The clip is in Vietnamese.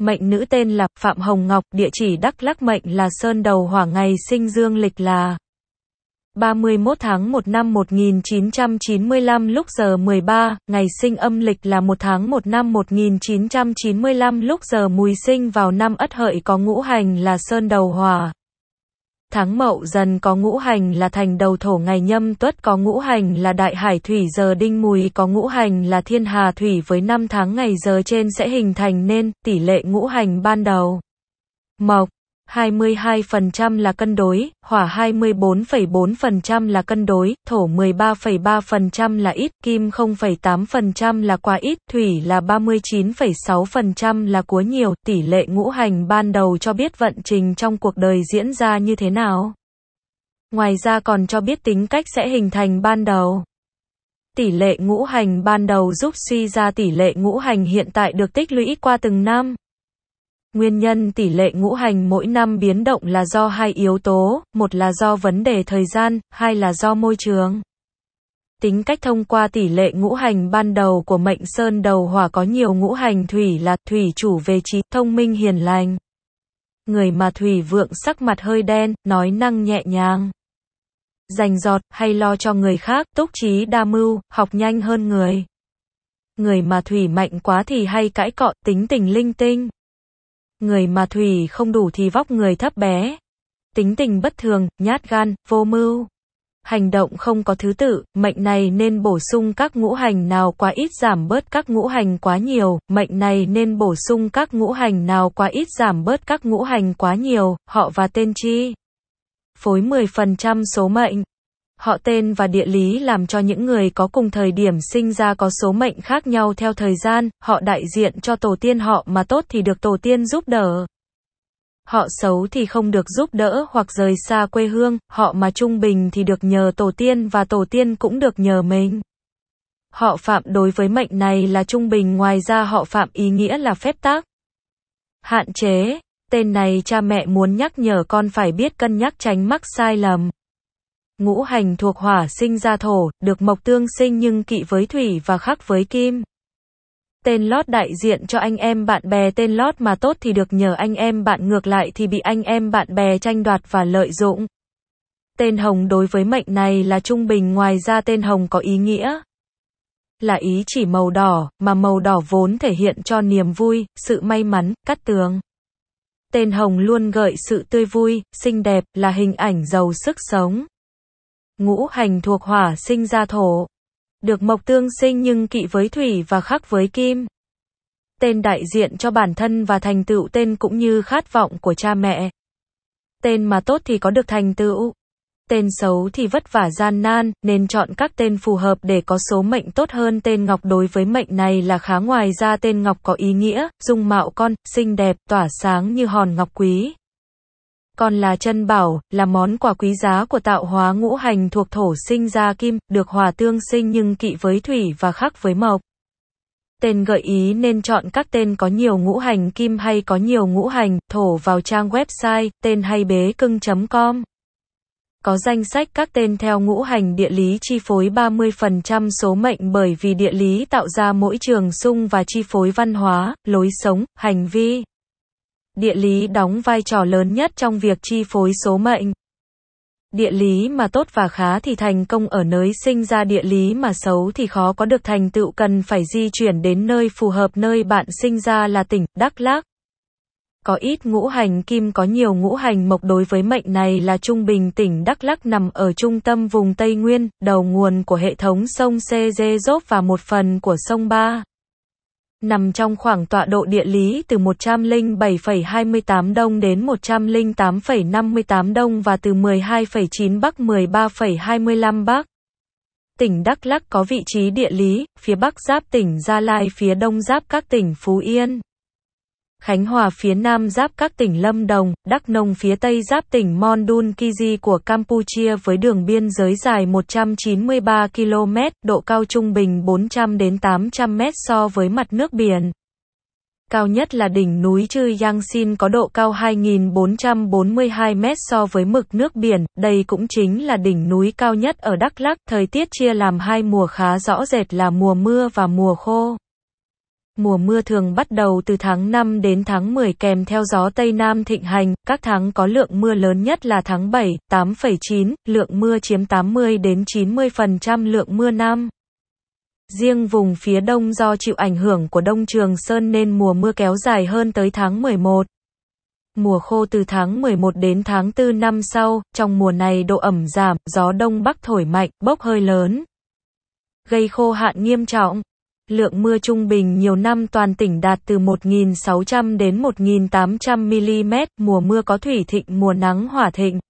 mệnh nữ tên là Phạm Hồng Ngọc, địa chỉ Đắk Lắc mệnh là Sơn Đầu Hỏa ngày sinh dương lịch là 31 tháng 1 năm 1995 lúc giờ 13, ngày sinh âm lịch là 1 tháng 1 năm 1995 lúc giờ mùi sinh vào năm Ất Hợi có ngũ hành là Sơn Đầu Hỏa. Tháng Mậu Dần có ngũ hành là thành đầu thổ ngày Nhâm Tuất có ngũ hành là đại hải thủy giờ Đinh Mùi có ngũ hành là thiên hà thủy với năm tháng ngày giờ trên sẽ hình thành nên tỷ lệ ngũ hành ban đầu. Mộc 22% là cân đối, hỏa 24,4% là cân đối, thổ 13,3% là ít, kim 0,8% là quá ít, thủy là 39,6% là quá nhiều. Tỷ lệ ngũ hành ban đầu cho biết vận trình trong cuộc đời diễn ra như thế nào. Ngoài ra còn cho biết tính cách sẽ hình thành ban đầu. Tỷ lệ ngũ hành ban đầu giúp suy ra tỷ lệ ngũ hành hiện tại được tích lũy qua từng năm. Nguyên nhân tỷ lệ ngũ hành mỗi năm biến động là do hai yếu tố, một là do vấn đề thời gian, hai là do môi trường. Tính cách thông qua tỷ lệ ngũ hành ban đầu của mệnh sơn đầu hỏa có nhiều ngũ hành thủy là thủy chủ về trí thông minh hiền lành. Người mà thủy vượng sắc mặt hơi đen, nói năng nhẹ nhàng. Dành giọt hay lo cho người khác, túc trí đa mưu, học nhanh hơn người. Người mà thủy mạnh quá thì hay cãi cọ, tính tình linh tinh. Người mà thủy không đủ thì vóc người thấp bé. Tính tình bất thường, nhát gan, vô mưu. Hành động không có thứ tự, mệnh này nên bổ sung các ngũ hành nào quá ít giảm bớt các ngũ hành quá nhiều, mệnh này nên bổ sung các ngũ hành nào quá ít giảm bớt các ngũ hành quá nhiều, họ và tên chi. Phối 10% số mệnh họ tên và địa lý làm cho những người có cùng thời điểm sinh ra có số mệnh khác nhau theo thời gian, họ đại diện cho tổ tiên họ mà tốt thì được tổ tiên giúp đỡ. Họ xấu thì không được giúp đỡ hoặc rời xa quê hương, họ mà trung bình thì được nhờ tổ tiên và tổ tiên cũng được nhờ mình. Họ phạm đối với mệnh này là trung bình ngoài ra họ phạm ý nghĩa là phép tác. Hạn chế, tên này cha mẹ muốn nhắc nhở con phải biết cân nhắc tránh mắc sai lầm. Ngũ hành thuộc hỏa sinh ra thổ, được mộc tương sinh nhưng kỵ với thủy và khắc với kim. Tên lót đại diện cho anh em bạn bè tên lót mà tốt thì được nhờ anh em bạn ngược lại thì bị anh em bạn bè tranh đoạt và lợi dụng. Tên hồng đối với mệnh này là trung bình ngoài ra tên hồng có ý nghĩa là ý chỉ màu đỏ, mà màu đỏ vốn thể hiện cho niềm vui, sự may mắn, cắt tường. Tên hồng luôn gợi sự tươi vui, xinh đẹp, là hình ảnh giàu sức sống ngũ hành thuộc hỏa sinh ra thổ. Được mộc tương sinh nhưng kỵ với thủy và khắc với kim. Tên đại diện cho bản thân và thành tựu tên cũng như khát vọng của cha mẹ. Tên mà tốt thì có được thành tựu. Tên xấu thì vất vả gian nan, nên chọn các tên phù hợp để có số mệnh tốt hơn tên Ngọc đối với mệnh này là khá ngoài ra tên Ngọc có ý nghĩa, dung mạo con, xinh đẹp, tỏa sáng như hòn ngọc quý còn là chân bảo, là món quà quý giá của tạo hóa ngũ hành thuộc thổ sinh ra kim, được hòa tương sinh nhưng kỵ với thủy và khắc với mộc. Tên gợi ý nên chọn các tên có nhiều ngũ hành kim hay có nhiều ngũ hành, thổ vào trang website tên hay bế cưng.com. Có danh sách các tên theo ngũ hành địa lý chi phối 30% số mệnh bởi vì địa lý tạo ra mỗi trường sung và chi phối văn hóa, lối sống, hành vi. Địa lý đóng vai trò lớn nhất trong việc chi phối số mệnh. Địa lý mà tốt và khá thì thành công ở nơi sinh ra địa lý mà xấu thì khó có được thành tựu cần phải di chuyển đến nơi phù hợp nơi bạn sinh ra là tỉnh Đắk Lắk. Có ít ngũ hành kim có nhiều ngũ hành mộc đối với mệnh này là trung bình tỉnh Đắk Lắk nằm ở trung tâm vùng Tây Nguyên, đầu nguồn của hệ thống sông Sê Dê Dốc và một phần của sông Ba nằm trong khoảng tọa độ địa lý từ 107,28 đông đến 108,58 đông và từ 12,9 bắc 13,25 bắc. Tỉnh Đắk Lắk có vị trí địa lý, phía bắc giáp tỉnh Gia Lai, phía đông giáp các tỉnh Phú Yên, Khánh Hòa phía nam giáp các tỉnh Lâm Đồng, Đắk Nông phía tây giáp tỉnh Mondun Kiji của Campuchia với đường biên giới dài 193 km, độ cao trung bình 400 đến 800 m so với mặt nước biển. Cao nhất là đỉnh núi Chư Yang Sin có độ cao 2.442 m so với mực nước biển, đây cũng chính là đỉnh núi cao nhất ở Đắk Lắk. Thời tiết chia làm hai mùa khá rõ rệt là mùa mưa và mùa khô mùa mưa thường bắt đầu từ tháng 5 đến tháng 10 kèm theo gió Tây Nam thịnh hành, các tháng có lượng mưa lớn nhất là tháng 7, 8,9, lượng mưa chiếm 80 đến 90% lượng mưa nam. Riêng vùng phía đông do chịu ảnh hưởng của đông trường sơn nên mùa mưa kéo dài hơn tới tháng 11. Mùa khô từ tháng 11 đến tháng 4 năm sau, trong mùa này độ ẩm giảm, gió đông bắc thổi mạnh, bốc hơi lớn gây khô hạn nghiêm trọng, lượng mưa trung bình nhiều năm toàn tỉnh đạt từ 1.600 đến 1.800 mm, mùa mưa có thủy thịnh mùa nắng hỏa thịnh.